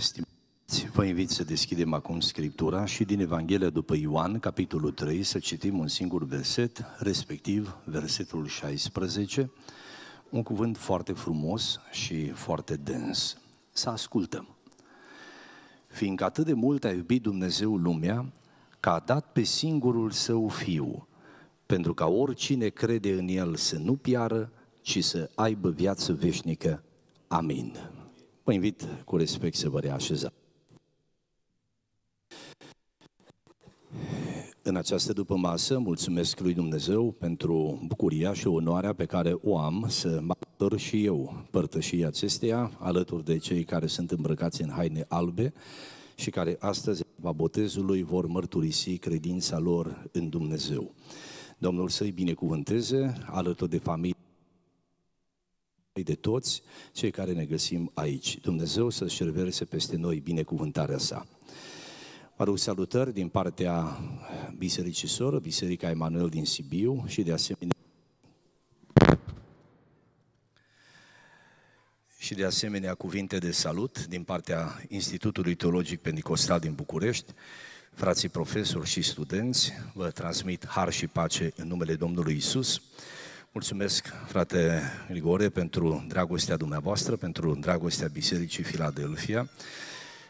Stimați, vă invit să deschidem acum Scriptura și din Evanghelia după Ioan, capitolul 3, să citim un singur verset, respectiv versetul 16, un cuvânt foarte frumos și foarte dens. Să ascultăm. Fiindcă atât de mult a iubit Dumnezeu lumea, că a dat pe singurul său fiu, pentru ca oricine crede în el să nu piară, ci să aibă viață veșnică. Amin. Vă invit cu respect să vă reașezați. În această după masă mulțumesc lui Dumnezeu pentru bucuria și onoarea pe care o am să mă alătur și eu părtășia acesteia alături de cei care sunt îmbrăcați în haine albe și care astăzi va botezului vor mărturisi credința lor în Dumnezeu. Domnul să-i binecuvânteze alături de familie noi, de toți cei care ne găsim aici. Dumnezeu să-și reverse peste noi binecuvântarea sa. Vă rog salutări din partea Bisericii Soră, Biserica Emanuel din Sibiu și de asemenea și de asemenea cuvinte de salut din partea Institutului Teologic Pentecostal din București. Frații profesori și studenți, vă transmit har și pace în numele Domnului Isus. Mulțumesc, frate Grigore, pentru dragostea dumneavoastră, pentru dragostea Bisericii Filadelfia.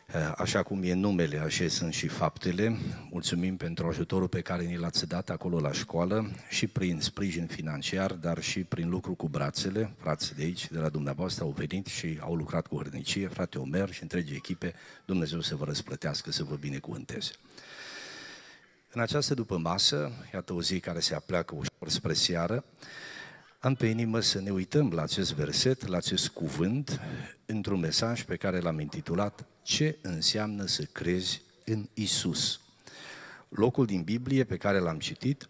Eh, așa cum e numele, așa sunt și faptele. Mulțumim pentru ajutorul pe care ni l-ați dat acolo la școală și prin sprijin financiar, dar și prin lucru cu brațele. Frații de aici, de la dumneavoastră, au venit și au lucrat cu hărnicie, frate Omer și întregi echipe. Dumnezeu să vă răsplătească, să vă binecuvânteze. În această după masă, iată o zi care se apleacă ușor spre seară, am pe inimă să ne uităm la acest verset, la acest cuvânt, într-un mesaj pe care l-am intitulat Ce înseamnă să crezi în Isus? Locul din Biblie pe care l-am citit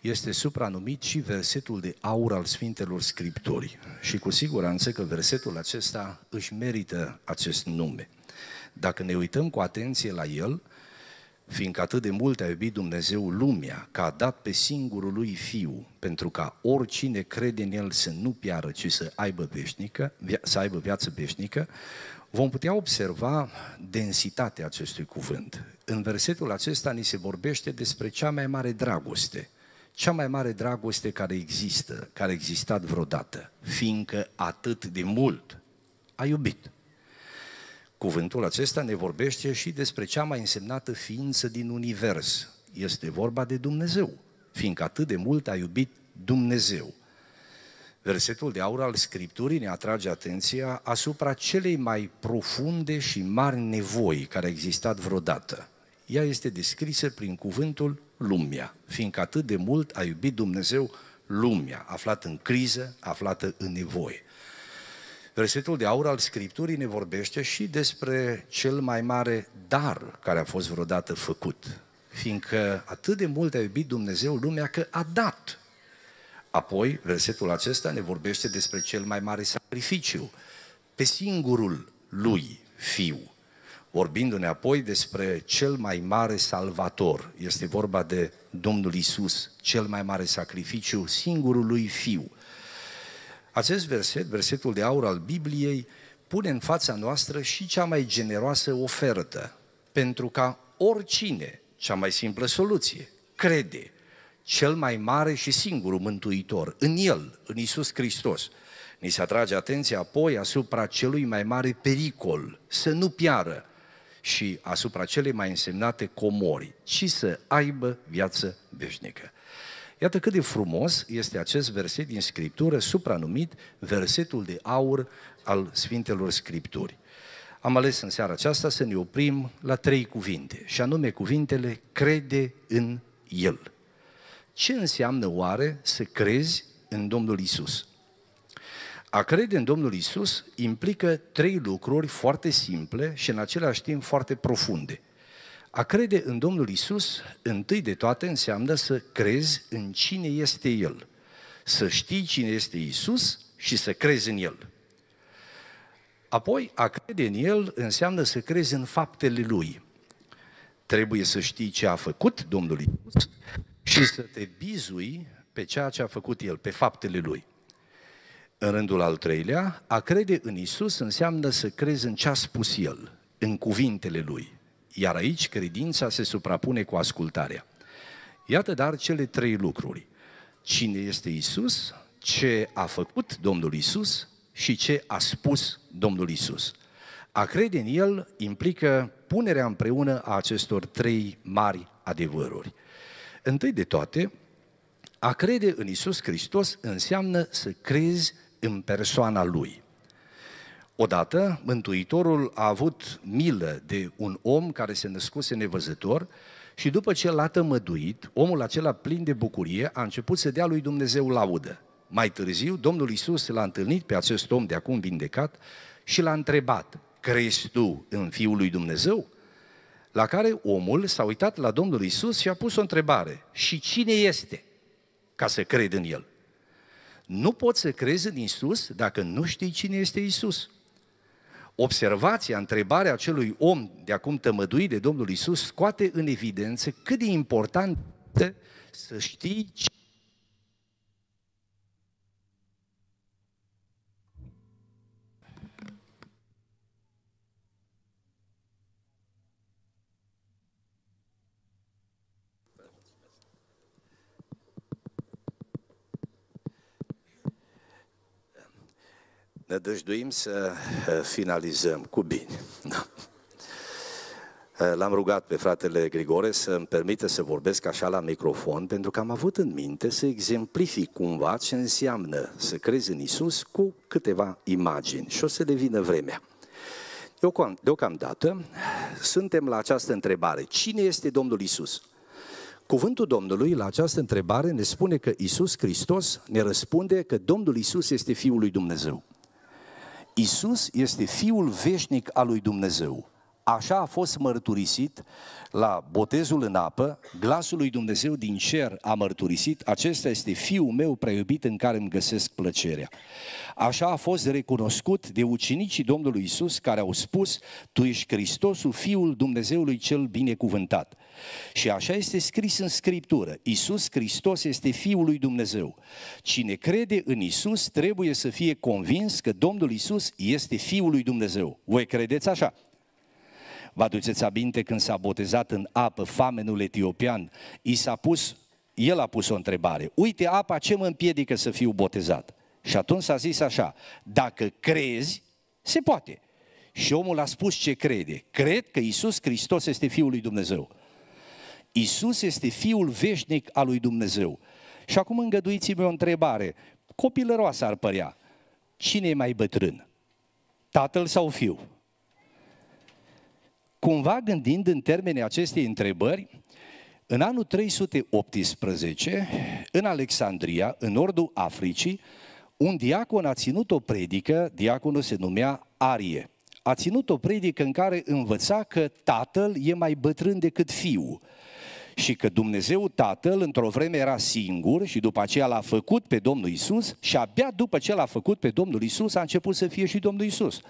este supranumit și versetul de aur al Sfintelor Scripturi. Și cu siguranță că versetul acesta își merită acest nume. Dacă ne uităm cu atenție la el, fiindcă atât de mult a iubit Dumnezeu lumea, că a dat pe singurul lui Fiu, pentru ca oricine crede în El să nu piară, ci să aibă, veșnică, să aibă viață veșnică, vom putea observa densitatea acestui cuvânt. În versetul acesta ni se vorbește despre cea mai mare dragoste, cea mai mare dragoste care există, care a existat vreodată, fiindcă atât de mult a iubit. Cuvântul acesta ne vorbește și despre cea mai însemnată ființă din univers. Este vorba de Dumnezeu, fiindcă atât de mult a iubit Dumnezeu. Versetul de aur al Scripturii ne atrage atenția asupra celei mai profunde și mari nevoi care a existat vreodată. Ea este descrisă prin cuvântul lumea, fiindcă atât de mult a iubit Dumnezeu lumea, aflată în criză, aflată în nevoie. Versetul de aur al Scripturii ne vorbește și despre cel mai mare dar care a fost vreodată făcut. Fiindcă atât de mult a iubit Dumnezeu lumea că a dat. Apoi, versetul acesta ne vorbește despre cel mai mare sacrificiu, pe singurul lui fiu vorbindu-ne apoi despre cel mai mare salvator. Este vorba de Domnul Isus, cel mai mare sacrificiu singurul lui Fiu. Acest verset, versetul de aur al Bibliei, pune în fața noastră și cea mai generoasă ofertă, pentru ca oricine, cea mai simplă soluție, crede cel mai mare și singurul mântuitor, în El, în Isus Hristos. Ni se atrage atenția apoi asupra celui mai mare pericol, să nu piară, și asupra celei mai însemnate comori, ci să aibă viață veșnică. Iată cât de frumos este acest verset din Scriptură, supranumit versetul de aur al Sfintelor Scripturi. Am ales în seara aceasta să ne oprim la trei cuvinte, și anume cuvintele crede în El. Ce înseamnă oare să crezi în Domnul Isus? A crede în Domnul Isus implică trei lucruri foarte simple și în același timp foarte profunde – a crede în Domnul Isus, întâi de toate, înseamnă să crezi în cine este El. Să știi cine este Isus și să crezi în El. Apoi, a crede în El înseamnă să crezi în faptele Lui. Trebuie să știi ce a făcut Domnul Isus și să te bizui pe ceea ce a făcut El, pe faptele Lui. În rândul al treilea, a crede în Isus înseamnă să crezi în ce a spus El, în cuvintele Lui. Iar aici credința se suprapune cu ascultarea. Iată dar cele trei lucruri. Cine este Isus, ce a făcut Domnul Isus și ce a spus Domnul Isus. A crede în El implică punerea împreună a acestor trei mari adevăruri. Întâi de toate, a crede în Isus Hristos înseamnă să crezi în persoana Lui. Odată, Mântuitorul a avut milă de un om care se născuse nevăzător și după ce l-a tămăduit, omul acela plin de bucurie a început să dea lui Dumnezeu laudă. Mai târziu, Domnul Isus l-a întâlnit pe acest om de acum vindecat și l-a întrebat, crezi tu în Fiul lui Dumnezeu? La care omul s-a uitat la Domnul Isus și a pus o întrebare, și cine este ca să cred în El? Nu poți să crezi în Isus dacă nu știi cine este Isus. Observația, întrebarea acelui om de acum tămăduit de Domnul Isus scoate în evidență cât de important să știi ce ne dăjduim să eh, finalizăm cu bine. Da. Eh, l-am rugat pe fratele Grigore să îmi permită să vorbesc așa la microfon, pentru că am avut în minte să exemplific cumva ce înseamnă să crezi în Isus cu câteva imagini și o să le vină vremea. Deocamdată suntem la această întrebare. Cine este Domnul Isus? Cuvântul Domnului la această întrebare ne spune că Isus Hristos ne răspunde că Domnul Isus este Fiul lui Dumnezeu. Isus este Fiul veșnic al lui Dumnezeu. Așa a fost mărturisit la botezul în apă, glasul lui Dumnezeu din cer a mărturisit, acesta este fiul meu preiubit în care îmi găsesc plăcerea. Așa a fost recunoscut de ucenicii Domnului Isus care au spus, tu ești Hristosul, Fiul Dumnezeului cel binecuvântat. Și așa este scris în Scriptură. Iisus Hristos este Fiul lui Dumnezeu. Cine crede în Iisus trebuie să fie convins că Domnul Iisus este Fiul lui Dumnezeu. Voi credeți așa? Vă aduceți abinte când s-a botezat în apă famenul etiopian, i s-a pus, el a pus o întrebare. Uite apa ce mă împiedică să fiu botezat? Și atunci s-a zis așa, dacă crezi, se poate. Și omul a spus ce crede. Cred că Isus Hristos este Fiul lui Dumnezeu. Isus este Fiul veșnic al lui Dumnezeu. Și acum îngăduiți-mi o întrebare. Copilăroasă ar părea. Cine e mai bătrân? Tatăl sau fiul? Cumva gândind în termenii acestei întrebări, în anul 318, în Alexandria, în nordul Africii, un diacon a ținut o predică, diaconul se numea Arie. A ținut o predică în care învăța că tatăl e mai bătrân decât fiul și că Dumnezeu Tatăl într-o vreme era singur și după aceea l-a făcut pe Domnul Isus și abia după ce l-a făcut pe Domnul Isus a început să fie și Domnul Isus.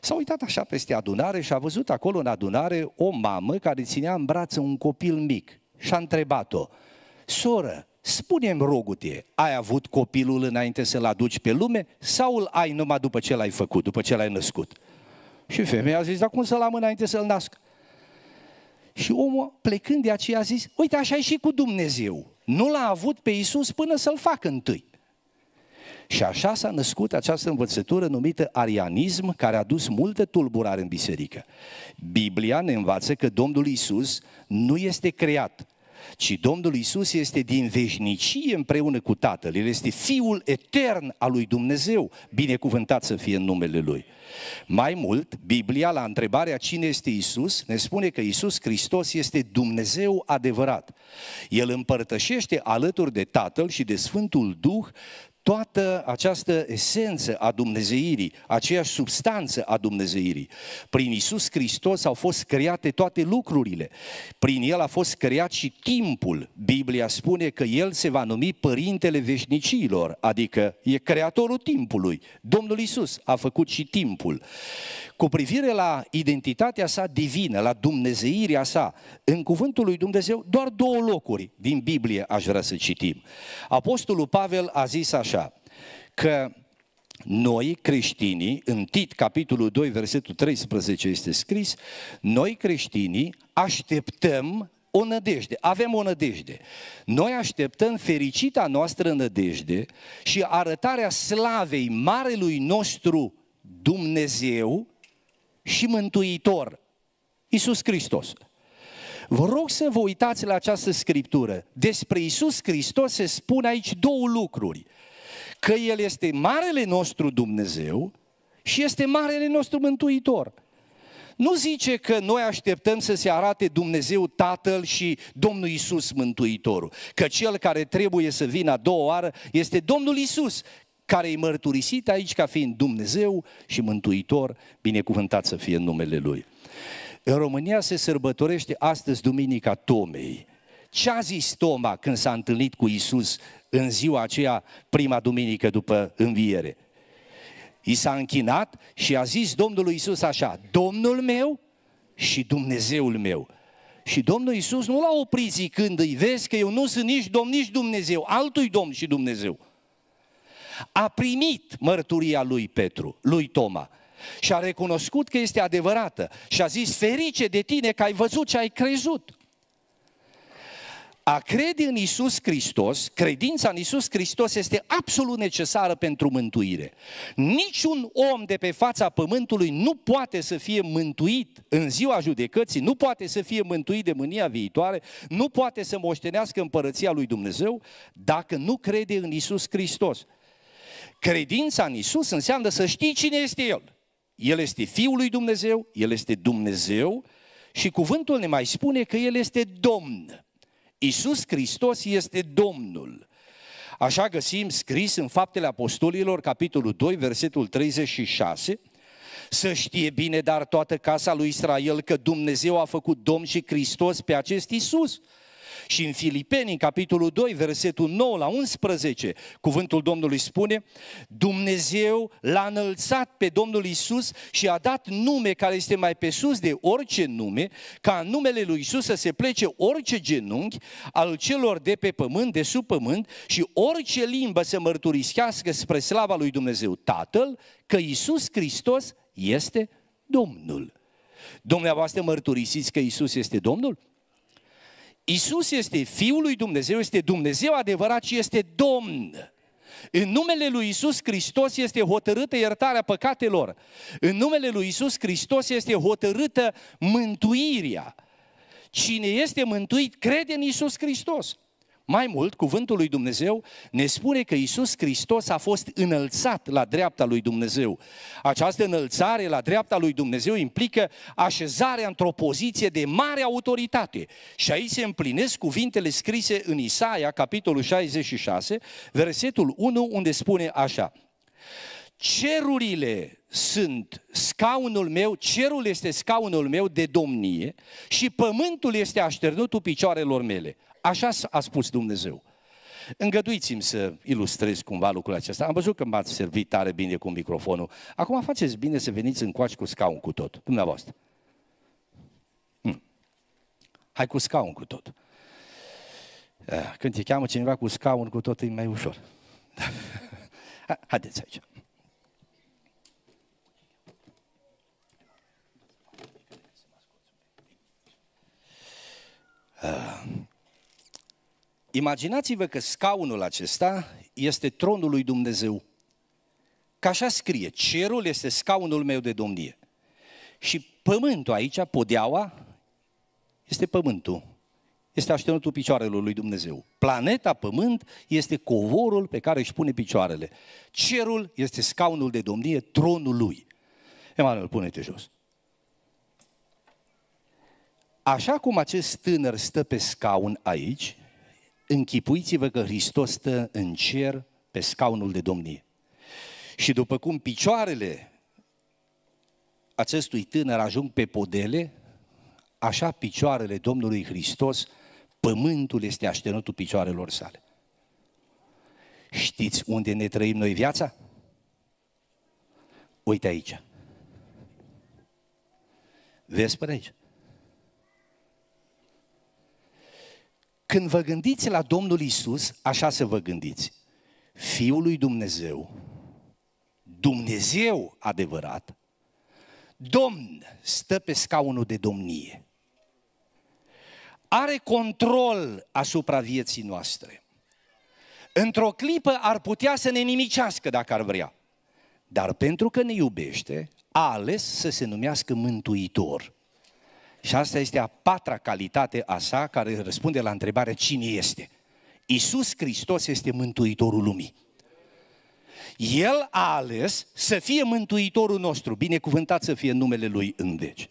S-a uitat așa peste adunare și a văzut acolo în adunare o mamă care ținea în brață un copil mic și a întrebat-o, soră, spune-mi rogute, ai avut copilul înainte să-l aduci pe lume sau îl ai numai după ce l-ai făcut, după ce l-ai născut? Și femeia a zis, dar cum să-l am înainte să-l nasc? Și omul, plecând de aceea, a zis, uite, așa e și cu Dumnezeu. Nu l-a avut pe Isus până să-l facă întâi. Și așa s-a născut această învățătură numită arianism, care a dus multă tulburare în biserică. Biblia ne învață că Domnul Isus nu este creat, ci Domnul Isus este din veșnicie împreună cu Tatăl. El este Fiul etern al lui Dumnezeu, binecuvântat să fie în numele Lui. Mai mult, Biblia, la întrebarea cine este Isus, ne spune că Isus Hristos este Dumnezeu adevărat. El împărtășește alături de Tatăl și de Sfântul Duh toată această esență a Dumnezeirii, aceeași substanță a Dumnezeirii. Prin Isus Hristos au fost create toate lucrurile. Prin El a fost creat și timpul. Biblia spune că El se va numi Părintele Veșnicilor, adică e creatorul timpului. Domnul Isus a făcut și timpul cu privire la identitatea sa divină, la dumnezeirea sa, în cuvântul lui Dumnezeu, doar două locuri din Biblie aș vrea să citim. Apostolul Pavel a zis așa, că noi creștinii, în Tit, capitolul 2, versetul 13 este scris, noi creștinii așteptăm o nădejde, avem o nădejde. Noi așteptăm fericita noastră nădejde și arătarea slavei marelui nostru Dumnezeu și mântuitor, Isus Hristos. Vă rog să vă uitați la această scriptură. Despre Isus Hristos se spun aici două lucruri. Că El este Marele nostru Dumnezeu și este Marele nostru Mântuitor. Nu zice că noi așteptăm să se arate Dumnezeu Tatăl și Domnul Isus Mântuitorul, că cel care trebuie să vină a doua oară este Domnul Isus, care e mărturisit aici ca fiind Dumnezeu și Mântuitor, binecuvântat să fie numele Lui. În România se sărbătorește astăzi Duminica Tomei. Ce a zis Toma când s-a întâlnit cu Isus în ziua aceea, prima duminică după înviere? I s-a închinat și a zis Domnului Isus așa, Domnul meu și Dumnezeul meu. Și Domnul Isus nu l-a oprit zicând, îi vezi că eu nu sunt nici Domn, nici Dumnezeu, altui Domn și Dumnezeu a primit mărturia lui Petru, lui Toma și a recunoscut că este adevărată și a zis, ferice de tine că ai văzut ce ai crezut. A crede în Isus Hristos, credința în Isus Hristos este absolut necesară pentru mântuire. Niciun om de pe fața pământului nu poate să fie mântuit în ziua judecății, nu poate să fie mântuit de mânia viitoare, nu poate să moștenească împărăția lui Dumnezeu dacă nu crede în Isus Hristos. Credința în Isus înseamnă să știi cine este El. El este Fiul lui Dumnezeu, El este Dumnezeu și cuvântul ne mai spune că El este Domn. Isus Hristos este Domnul. Așa găsim scris în Faptele Apostolilor, capitolul 2, versetul 36, să știe bine, dar toată casa lui Israel, că Dumnezeu a făcut Domn și Hristos pe acest Isus, și în în capitolul 2, versetul 9 la 11, cuvântul Domnului spune, Dumnezeu l-a înălțat pe Domnul Isus și a dat nume care este mai pe sus de orice nume, ca în numele lui Isus să se plece orice genunchi al celor de pe pământ, de sub pământ și orice limbă să mărturisească spre slava lui Dumnezeu Tatăl că Isus Hristos este Domnul. Dumneavoastră mărturisiți că Isus este Domnul? Isus este Fiul lui Dumnezeu, este Dumnezeu adevărat și este Domn. În numele lui Isus Hristos este hotărâtă iertarea păcatelor. În numele lui Isus Hristos este hotărâtă mântuirea. Cine este mântuit crede în Isus Hristos. Mai mult, cuvântul lui Dumnezeu ne spune că Isus Hristos a fost înălțat la dreapta lui Dumnezeu. Această înălțare la dreapta lui Dumnezeu implică așezarea într-o poziție de mare autoritate. Și aici se împlinesc cuvintele scrise în Isaia, capitolul 66, versetul 1, unde spune așa. Cerurile sunt scaunul meu, cerul este scaunul meu de domnie și pământul este așternutul picioarelor mele. Așa a spus Dumnezeu. Îngăduiți-mi să ilustrez cumva lucrul acesta. Am văzut că m-ați servit tare bine cu microfonul. Acum faceți bine să veniți în coaci cu scaun cu tot, dumneavoastră. Hm. Hai cu scaun cu tot. Eh, când te cheamă cineva cu scaun cu tot, e mai ușor. Haideți aici. Uh. Imaginați-vă că scaunul acesta este tronul lui Dumnezeu. Ca așa scrie, cerul este scaunul meu de domnie. Și pământul aici, podeaua, este pământul. Este așternutul picioarelor lui Dumnezeu. Planeta Pământ este covorul pe care își pune picioarele. Cerul este scaunul de domnie, tronul lui. Emanuel, pune-te jos. Așa cum acest tânăr stă pe scaun aici, închipuiți-vă că Hristos stă în cer pe scaunul de domnie. Și după cum picioarele acestui tânăr ajung pe podele, așa picioarele Domnului Hristos, pământul este aștenutul picioarelor sale. Știți unde ne trăim noi viața? Uite aici. Vezi pe aici. Când vă gândiți la Domnul Isus, așa să vă gândiți. Fiul lui Dumnezeu, Dumnezeu adevărat, Domn stă pe scaunul de domnie. Are control asupra vieții noastre. Într-o clipă ar putea să ne nimicească dacă ar vrea. Dar pentru că ne iubește, a ales să se numească Mântuitor. Și asta este a patra calitate a sa care răspunde la întrebarea cine este. Iisus Hristos este Mântuitorul lumii. El a ales să fie Mântuitorul nostru, binecuvântat să fie numele Lui în veci.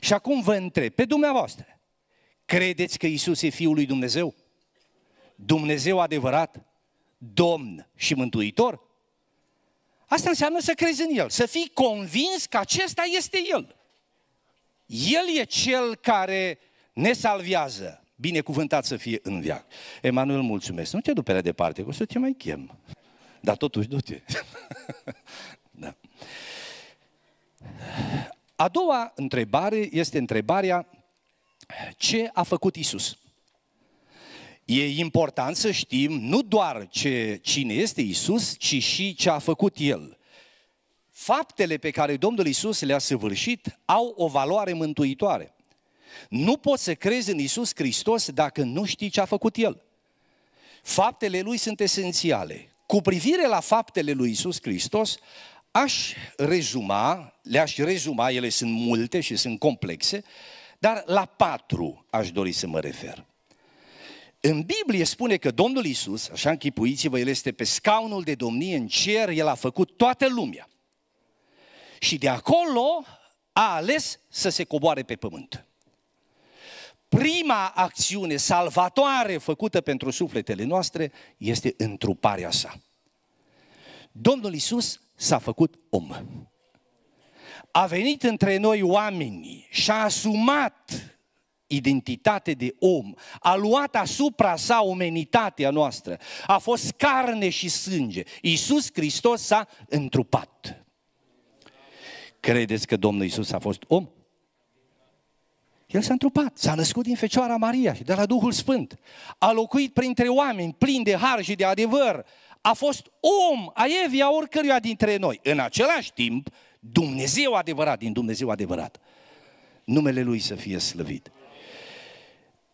Și acum vă întreb, pe dumneavoastră, credeți că Isus e Fiul lui Dumnezeu? Dumnezeu adevărat, Domn și Mântuitor? Asta înseamnă să crezi în El, să fii convins că acesta este El. El e cel care ne salvează. Binecuvântat să fie în viață. Emanuel, mulțumesc. Nu te du pe departe, că o să te mai chem. Dar totuși, du-te. da. A doua întrebare este întrebarea ce a făcut Isus. E important să știm nu doar ce, cine este Isus, ci și ce a făcut El faptele pe care Domnul Isus le-a săvârșit au o valoare mântuitoare. Nu poți să crezi în Isus Hristos dacă nu știi ce a făcut El. Faptele Lui sunt esențiale. Cu privire la faptele lui Isus Hristos, aș rezuma, le-aș rezuma, ele sunt multe și sunt complexe, dar la patru aș dori să mă refer. În Biblie spune că Domnul Isus, așa închipuiți-vă, El este pe scaunul de domnie în cer, El a făcut toată lumea. Și de acolo a ales să se coboare pe pământ. Prima acțiune salvatoare făcută pentru sufletele noastre este întruparea sa. Domnul Isus s-a făcut om. A venit între noi oameni și a asumat identitate de om, a luat asupra sa umanitatea noastră, a fost carne și sânge. Iisus Hristos s-a întrupat. Credeți că Domnul Isus a fost om? El s-a întrupat, s-a născut din Fecioara Maria și de la Duhul Sfânt. A locuit printre oameni plini de har și de adevăr. A fost om a Evii, a oricăruia dintre noi. În același timp, Dumnezeu adevărat, din Dumnezeu adevărat. Numele Lui să fie slăvit.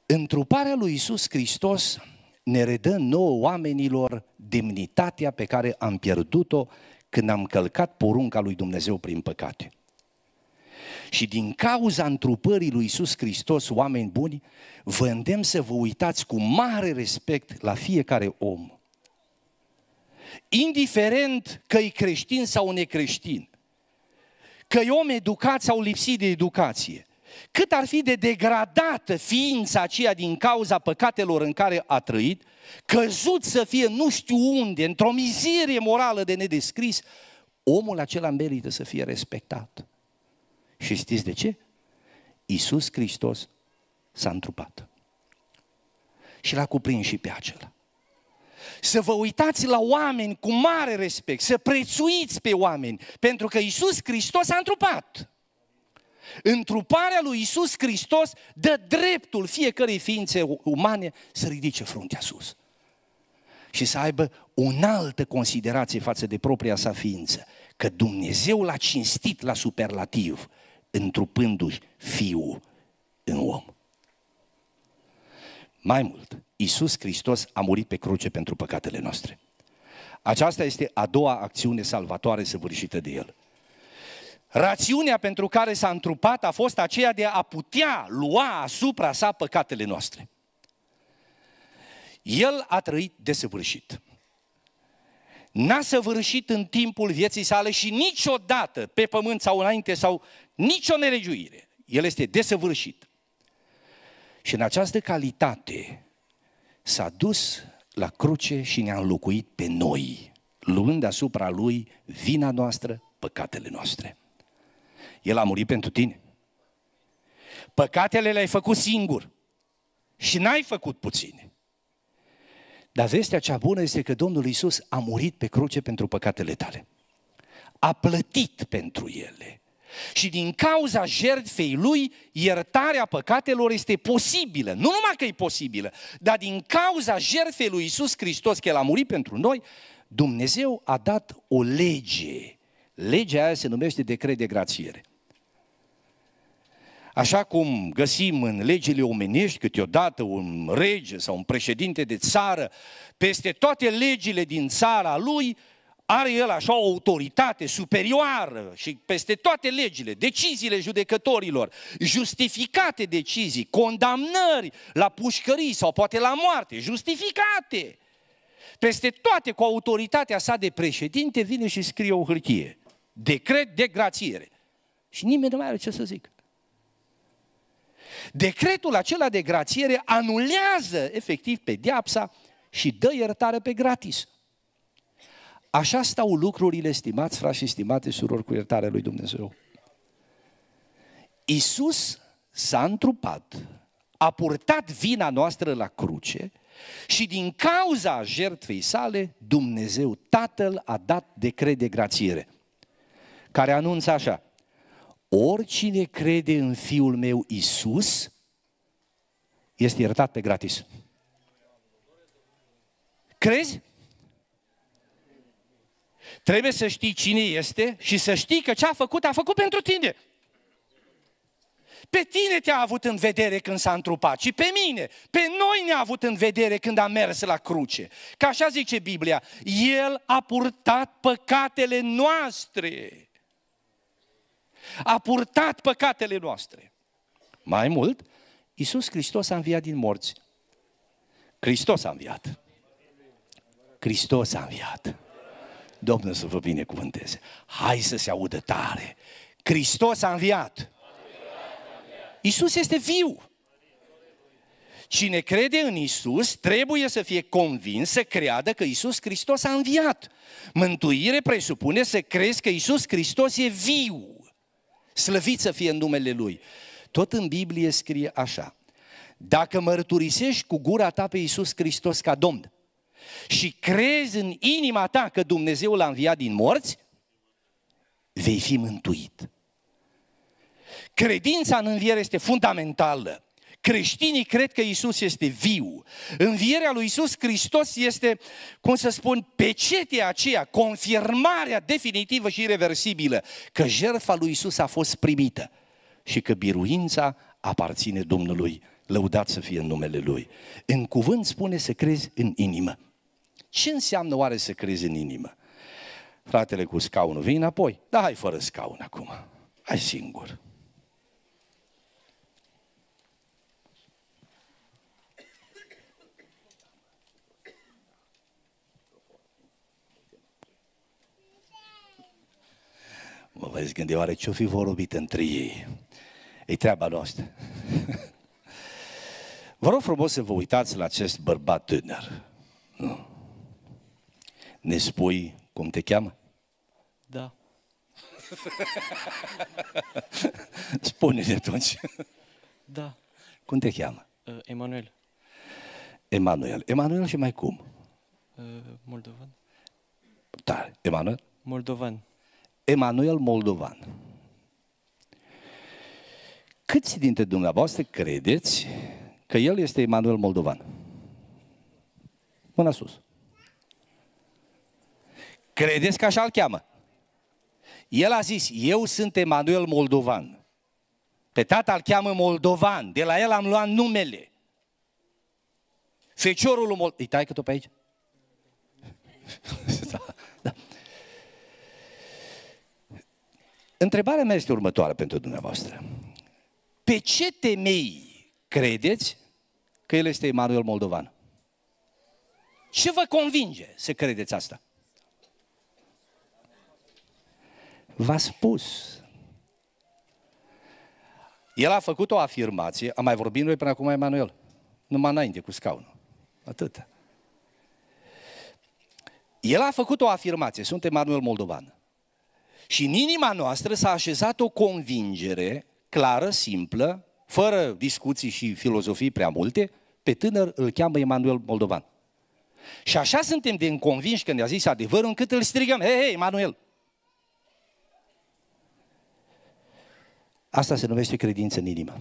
Întruparea lui Isus Hristos ne redă nouă oamenilor demnitatea pe care am pierdut-o când am călcat porunca lui Dumnezeu prin păcate. Și din cauza întrupării lui Isus Hristos, oameni buni, vă îndemn să vă uitați cu mare respect la fiecare om. Indiferent că e creștin sau necreștin, că e om educat sau lipsit de educație, cât ar fi de degradată ființa aceea din cauza păcatelor în care a trăit, căzut să fie nu știu unde, într-o mizerie morală de nedescris, omul acela merită să fie respectat. Și știți de ce? Iisus Hristos s-a întrupat. Și l-a cuprins și pe acela. Să vă uitați la oameni cu mare respect, să prețuiți pe oameni, pentru că Iisus Hristos a întrupat. Întruparea lui Iisus Hristos dă dreptul fiecărei ființe umane să ridice fruntea sus și să aibă o înaltă considerație față de propria sa ființă, că Dumnezeu l-a cinstit la superlativ, întrupându-și Fiul în om. Mai mult, Iisus Hristos a murit pe cruce pentru păcatele noastre. Aceasta este a doua acțiune salvatoare săvârșită de El. Rațiunea pentru care s-a întrupat a fost aceea de a putea lua asupra sa păcatele noastre. El a trăit desăvârșit. N-a săvârșit în timpul vieții sale și niciodată pe pământ sau înainte sau nicio neregiuire. El este desăvârșit. Și în această calitate s-a dus la cruce și ne-a înlocuit pe noi, luând asupra lui vina noastră, păcatele noastre. El a murit pentru tine. Păcatele le-ai făcut singur și n-ai făcut puține. Dar vestea cea bună este că Domnul Isus a murit pe cruce pentru păcatele tale. A plătit pentru ele. Și din cauza jertfei lui, iertarea păcatelor este posibilă. Nu numai că e posibilă, dar din cauza jertfei lui Isus Hristos, că El a murit pentru noi, Dumnezeu a dat o lege. Legea aia se numește decret de grațiere. Așa cum găsim în legile omenești câteodată un rege sau un președinte de țară, peste toate legile din țara lui, are el așa o autoritate superioară și peste toate legile, deciziile judecătorilor, justificate decizii, condamnări la pușcării sau poate la moarte, justificate. Peste toate cu autoritatea sa de președinte vine și scrie o hârtie. Decret de grațiere. Și nimeni nu mai are ce să zică. Decretul acela de grațiere anulează efectiv diapsa și dă iertare pe gratis. Așa stau lucrurile, stimați frați și stimate surori, cu iertarea lui Dumnezeu. Isus s-a întrupat, a purtat vina noastră la cruce și din cauza jertfei sale, Dumnezeu Tatăl a dat decret de grațiere, care anunță așa, oricine crede în Fiul meu Isus, este iertat pe gratis. Crezi? Trebuie să știi cine este și să știi că ce a făcut, a făcut pentru tine. Pe tine te-a avut în vedere când s-a întrupat și pe mine. Pe noi ne-a avut în vedere când a mers la cruce. Ca așa zice Biblia, El a purtat păcatele noastre a purtat păcatele noastre. Mai mult, Iisus Hristos a înviat din morți. Hristos a înviat. Hristos a înviat. Domnul să vă binecuvânteze. Hai să se audă tare. Hristos a înviat. Iisus este viu. Cine crede în Isus trebuie să fie convins să creadă că Isus Hristos a înviat. Mântuire presupune să crezi că Isus Hristos e viu. Slăvit să fie în numele Lui. Tot în Biblie scrie așa. Dacă mărturisești cu gura ta pe Iisus Hristos ca Domn și crezi în inima ta că Dumnezeu l-a înviat din morți, vei fi mântuit. Credința în înviere este fundamentală. Creștinii cred că Isus este viu. Învierea lui Isus Hristos este, cum să spun, pecetea aceea, confirmarea definitivă și irreversibilă că jertfa lui Isus a fost primită și că biruința aparține Domnului. Lăudat să fie în numele Lui. În cuvânt spune să crezi în inimă. Ce înseamnă oare să crezi în inimă? Fratele cu scaunul, vine înapoi. Da, hai fără scaun acum. Hai singur. se gândea, oare ce-o fi vorbit între ei? E treaba noastră. vă rog frumos să vă uitați la acest bărbat tânăr. Nu. Ne spui cum te cheamă? Da. Spune-ne atunci. Da. Cum te cheamă? Uh, Emanuel. Emanuel. Emanuel și mai cum? Uh, Moldovan. Da, Emanuel? Moldovan. Emanuel Moldovan. Câți dintre dumneavoastră credeți că el este Emanuel Moldovan? Mâna sus. Credeți că așa îl cheamă? El a zis, eu sunt Emanuel Moldovan. Pe tata îl cheamă Moldovan, de la el am luat numele. Feciorul lui Moldovan. Îi tai că tot pe aici. Întrebarea mea este următoarea pentru dumneavoastră. Pe ce temei credeți că el este Emanuel Moldovan? Ce vă convinge să credeți asta? V-a spus. El a făcut o afirmație, am mai vorbit noi până acum Emanuel, numai înainte cu scaunul. Atât. El a făcut o afirmație, sunt Emanuel Moldovan. Și în inima noastră s-a așezat o convingere clară, simplă, fără discuții și filozofii prea multe, pe tânăr îl cheamă Emanuel Moldovan. Și așa suntem de înconvinși când a zis adevărul, încât îl strigăm, hei, hei, Emanuel! Asta se numește credință în inimă.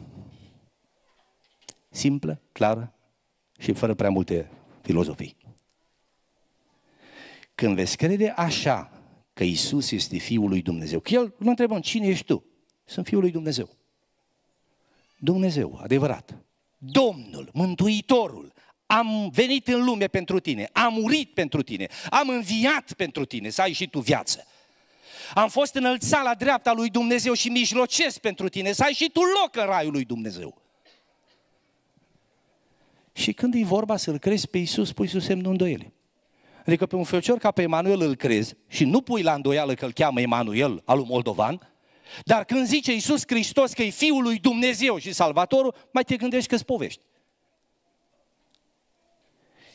Simplă, clară și fără prea multe filozofii. Când veți crede așa că Isus este Fiul lui Dumnezeu. Că el îl întrebăm, cine ești tu? Sunt Fiul lui Dumnezeu. Dumnezeu, adevărat. Domnul, Mântuitorul, am venit în lume pentru tine, am murit pentru tine, am înviat pentru tine să ai și tu viață. Am fost înălțat la dreapta lui Dumnezeu și mijlocesc pentru tine să ai și tu loc în raiul lui Dumnezeu. Și când e vorba să-L crezi pe Iisus, pui sub semnul îndoielii. Adică pe un fecior ca pe Emanuel îl crezi și nu pui la îndoială că îl cheamă Emanuel, al lui Moldovan, dar când zice Iisus Hristos că e Fiul lui Dumnezeu și Salvatorul, mai te gândești că-ți povești.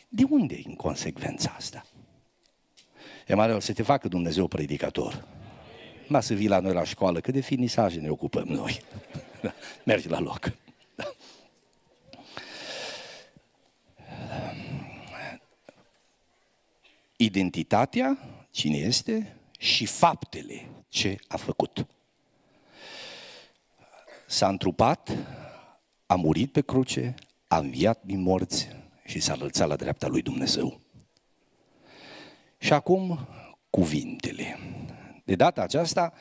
De unde e inconsecvența asta? Emanuel, să te facă Dumnezeu predicator. Ma să vii la noi la școală, că de finisaje ne ocupăm noi. Mergi la loc. identitatea, cine este, și faptele ce a făcut. S-a întrupat, a murit pe cruce, a înviat din morți și s-a lălțat la dreapta lui Dumnezeu. Și acum cuvintele. De data aceasta,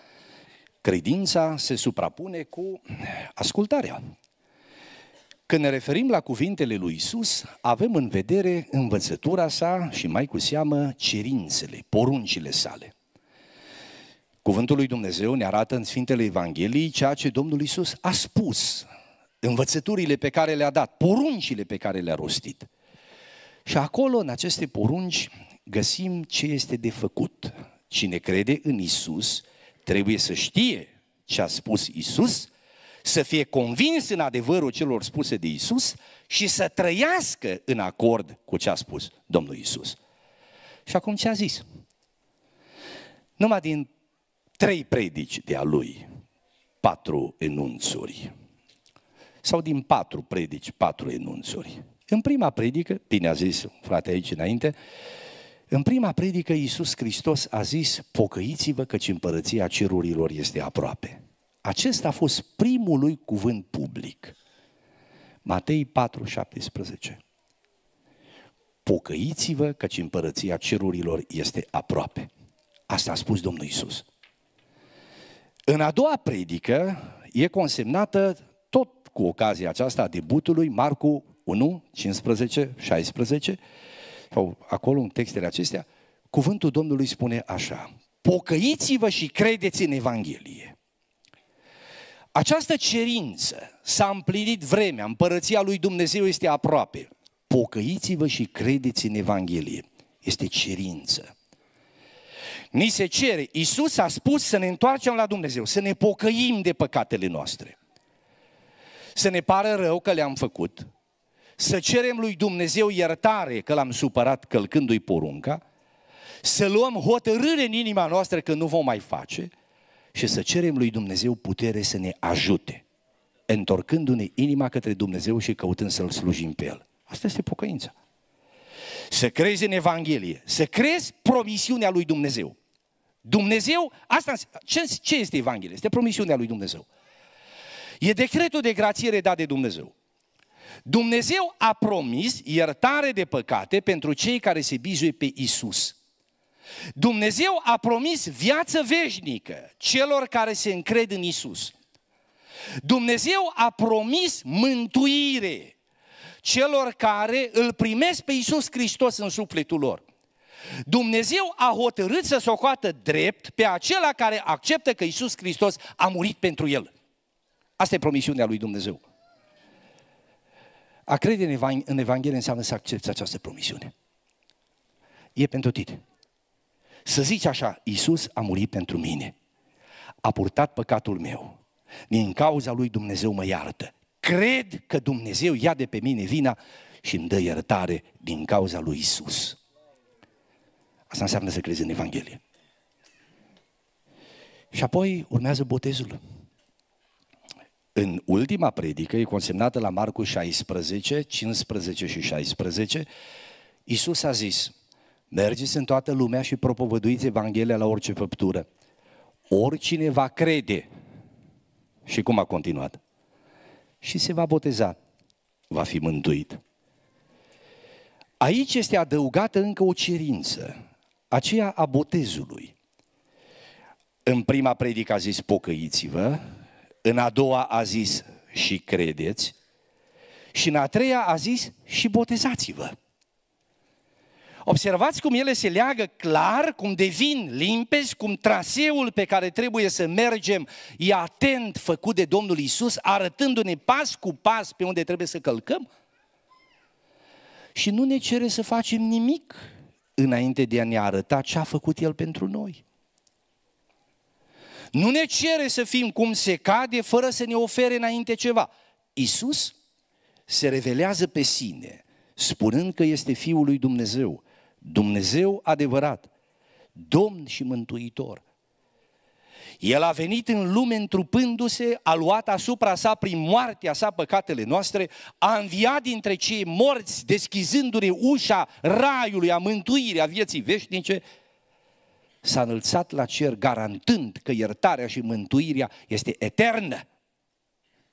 credința se suprapune cu ascultarea. Când ne referim la cuvintele lui Isus, avem în vedere învățătura sa și mai cu seamă cerințele, poruncile sale. Cuvântul lui Dumnezeu ne arată în Sfintele Evangheliei ceea ce Domnul Isus a spus, învățăturile pe care le-a dat, poruncile pe care le-a rostit. Și acolo, în aceste porunci, găsim ce este de făcut. Cine crede în Isus trebuie să știe ce a spus Isus să fie convins în adevărul celor spuse de Isus și să trăiască în acord cu ce a spus Domnul Isus. Și acum ce a zis? Numai din trei predici de a lui, patru enunțuri. Sau din patru predici, patru enunțuri. În prima predică, bine a zis frate aici înainte, în prima predică Iisus Hristos a zis, pocăiți-vă căci împărăția cerurilor este aproape. Acesta a fost primul lui cuvânt public. Matei 4, 17. Pocăiți-vă căci împărăția cerurilor este aproape. Asta a spus Domnul Isus. În a doua predică e consemnată tot cu ocazia aceasta a debutului Marcu 1, 15, 16 sau acolo în textele acestea, cuvântul Domnului spune așa, pocăiți-vă și credeți în Evanghelie. Această cerință s-a împlinit vremea, împărăția lui Dumnezeu este aproape. Pocăiți-vă și credeți în Evanghelie. Este cerință. Ni se cere, Iisus a spus să ne întoarcem la Dumnezeu, să ne pocăim de păcatele noastre. Să ne pară rău că le-am făcut, să cerem lui Dumnezeu iertare că l-am supărat călcându-i porunca, să luăm hotărâre în inima noastră că nu vom mai face – și să cerem lui Dumnezeu putere să ne ajute, întorcându-ne inima către Dumnezeu și căutând să-L slujim pe El. Asta este pocăința. Să crezi în Evanghelie, să crezi promisiunea lui Dumnezeu. Dumnezeu, asta ce, ce este Evanghelie? Este promisiunea lui Dumnezeu. E decretul de grație dat de Dumnezeu. Dumnezeu a promis iertare de păcate pentru cei care se bizuie pe Isus. Dumnezeu a promis viață veșnică celor care se încred în Isus. Dumnezeu a promis mântuire celor care îl primesc pe Isus Hristos în sufletul lor. Dumnezeu a hotărât să socoată drept pe acela care acceptă că Isus Hristos a murit pentru el. Asta e promisiunea lui Dumnezeu. A crede în Evanghelie înseamnă să accepti această promisiune. E pentru tine. Să zici așa, Iisus a murit pentru mine, a purtat păcatul meu, din cauza lui Dumnezeu mă iartă. Cred că Dumnezeu ia de pe mine vina și îmi dă iertare din cauza lui Isus. Asta înseamnă să crezi în Evanghelie. Și apoi urmează botezul. În ultima predică, e consemnată la Marcu 16, 15 și 16, Isus a zis, Mergeți în toată lumea și propovăduiți Evanghelia la orice făptură. Oricine va crede, și cum a continuat, și se va boteza, va fi mântuit. Aici este adăugată încă o cerință, aceea a botezului. În prima predică a zis pocăiți-vă, în a doua a zis și credeți și în a treia a zis și botezați-vă. Observați cum ele se leagă clar, cum devin limpezi, cum traseul pe care trebuie să mergem e atent făcut de Domnul Isus, arătându-ne pas cu pas pe unde trebuie să călcăm. Și nu ne cere să facem nimic înainte de a ne arăta ce a făcut El pentru noi. Nu ne cere să fim cum se cade fără să ne ofere înainte ceva. Isus se revelează pe sine, spunând că este Fiul lui Dumnezeu Dumnezeu adevărat, Domn și Mântuitor. El a venit în lume întrupându-se, a luat asupra sa prin moartea sa păcatele noastre, a înviat dintre cei morți, deschizându-ne ușa raiului, a mântuirii, a vieții veșnice, s-a înălțat la cer garantând că iertarea și mântuirea este eternă.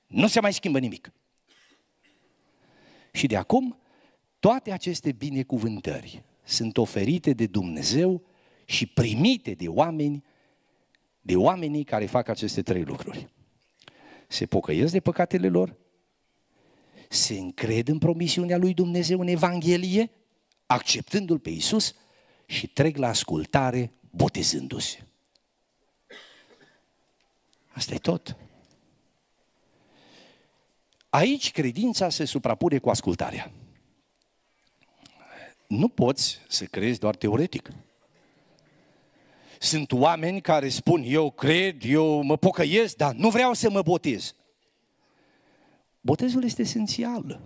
Nu se mai schimbă nimic. Și de acum, toate aceste binecuvântări sunt oferite de Dumnezeu și primite de oameni, de oamenii care fac aceste trei lucruri. Se pocăiesc de păcatele lor, se încred în promisiunea lui Dumnezeu în Evanghelie, acceptându-L pe Isus și trec la ascultare botezându-se. Asta e tot. Aici credința se suprapune cu ascultarea nu poți să crezi doar teoretic. Sunt oameni care spun, eu cred, eu mă pocăiesc, dar nu vreau să mă botez. Botezul este esențial.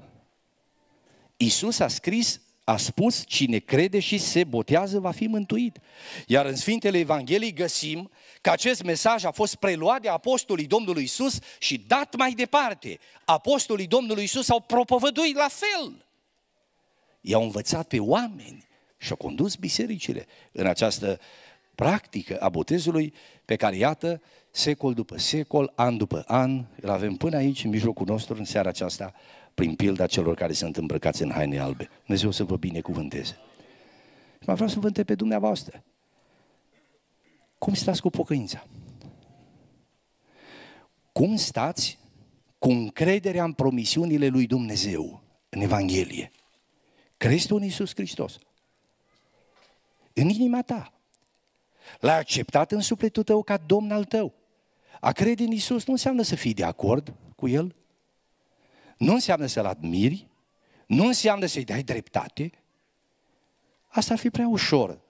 Isus a scris, a spus, cine crede și se botează va fi mântuit. Iar în Sfintele Evangheliei găsim că acest mesaj a fost preluat de apostolii Domnului Isus și dat mai departe. Apostolii Domnului Isus au propovăduit la fel i-au învățat pe oameni și au condus bisericile în această practică a botezului pe care, iată, secol după secol, an după an, îl avem până aici, în mijlocul nostru, în seara aceasta, prin pilda celor care sunt îmbrăcați în haine albe. Dumnezeu să vă binecuvânteze. Și mai vreau să vă întreb pe dumneavoastră. Cum stați cu pocăința? Cum stați cu încrederea în promisiunile lui Dumnezeu în Evanghelie? Crezi tu în Iisus Hristos? În inima ta. L-ai acceptat în sufletul tău ca Domn al tău. A crede în Iisus nu înseamnă să fii de acord cu El, nu înseamnă să-L admiri, nu înseamnă să-i dai dreptate. Asta ar fi prea ușor.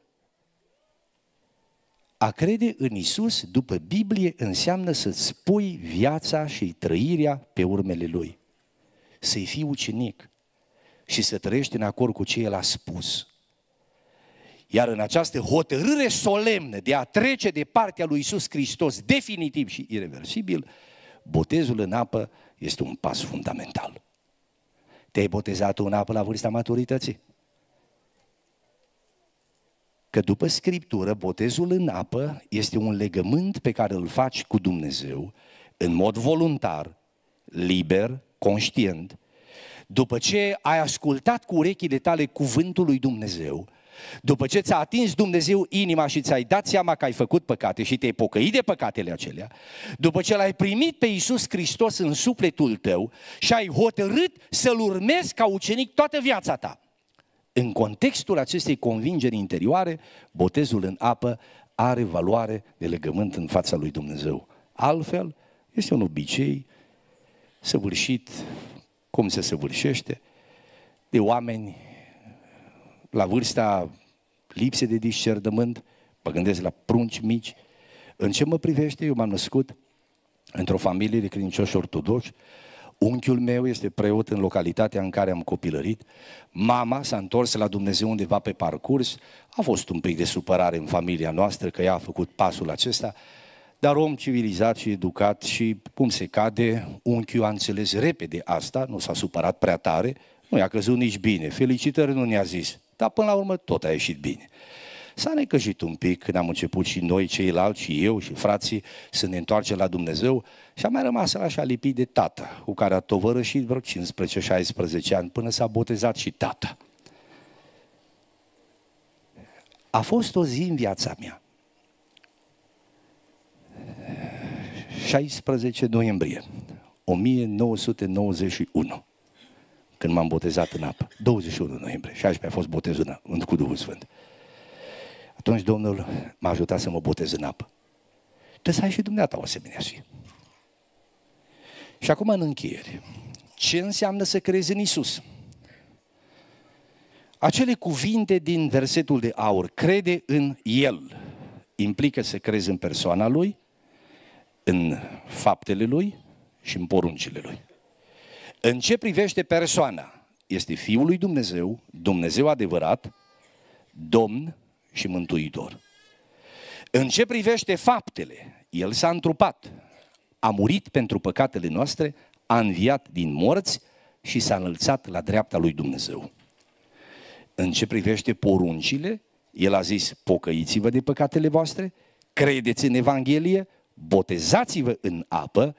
A crede în Isus după Biblie înseamnă să-ți pui viața și trăirea pe urmele Lui. Să-i fii ucenic și să trăiești în acord cu ce El a spus. Iar în această hotărâre solemnă de a trece de partea lui Isus Hristos definitiv și irreversibil, botezul în apă este un pas fundamental. Te-ai botezat în apă la vârsta maturității? Că după Scriptură, botezul în apă este un legământ pe care îl faci cu Dumnezeu în mod voluntar, liber, conștient după ce ai ascultat cu urechile tale cuvântul lui Dumnezeu, după ce ți-a atins Dumnezeu inima și ți-ai dat seama că ai făcut păcate și te-ai pocăit de păcatele acelea, după ce l-ai primit pe Iisus Hristos în sufletul tău și ai hotărât să-L urmezi ca ucenic toată viața ta. În contextul acestei convingeri interioare, botezul în apă are valoare de legământ în fața lui Dumnezeu. Altfel, este un obicei săvârșit cum se săvârșește, de oameni la vârsta lipse de discernământ, mă gândesc la prunci mici. În ce mă privește, eu m-am născut într-o familie de credincioși ortodoși, Unchiul meu este preot în localitatea în care am copilărit. Mama s-a întors la Dumnezeu undeva pe parcurs. A fost un pic de supărare în familia noastră că ea a făcut pasul acesta dar om civilizat și educat și, cum se cade, unchiul a înțeles repede asta, nu s-a supărat prea tare, nu i-a căzut nici bine, felicitări nu ne-a zis, dar până la urmă tot a ieșit bine. S-a necăjit un pic când am început și noi, ceilalți, și eu și frații, să ne întoarcem la Dumnezeu și a mai rămas așa lipit de tată, cu care a tovărășit vreo 15-16 ani, până s-a botezat și tata. A fost o zi în viața mea 16 noiembrie 1991, când m-am botezat în apă, 21 noiembrie, 16 a fost botezul în, cu Duhul Sfânt. Atunci Domnul m-a ajutat să mă botez în apă. Trebuie să ai și dumneata o asemenea zi. Și acum în încheiere, ce înseamnă să crezi în Isus? Acele cuvinte din versetul de aur, crede în El, implică să crezi în persoana Lui, în faptele lui și în poruncile lui. În ce privește persoana, este Fiul lui Dumnezeu, Dumnezeu adevărat, Domn și Mântuitor. În ce privește faptele, El s-a întrupat, a murit pentru păcatele noastre, a înviat din morți și s-a înălțat la dreapta lui Dumnezeu. În ce privește poruncile, el a zis, pocăiți-vă de păcatele voastre, credeți în Evanghelie, botezați-vă în apă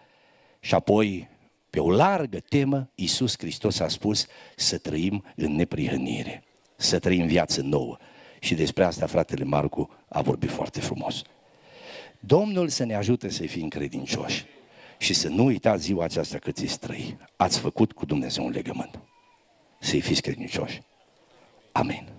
și apoi, pe o largă temă, Iisus Hristos a spus să trăim în neprihănire, să trăim viață nouă. Și despre asta fratele Marcu a vorbit foarte frumos. Domnul să ne ajute să fim credincioși și să nu uitați ziua aceasta cât ți trăi. Ați făcut cu Dumnezeu un legământ. Să-i fiți credincioși. Amen.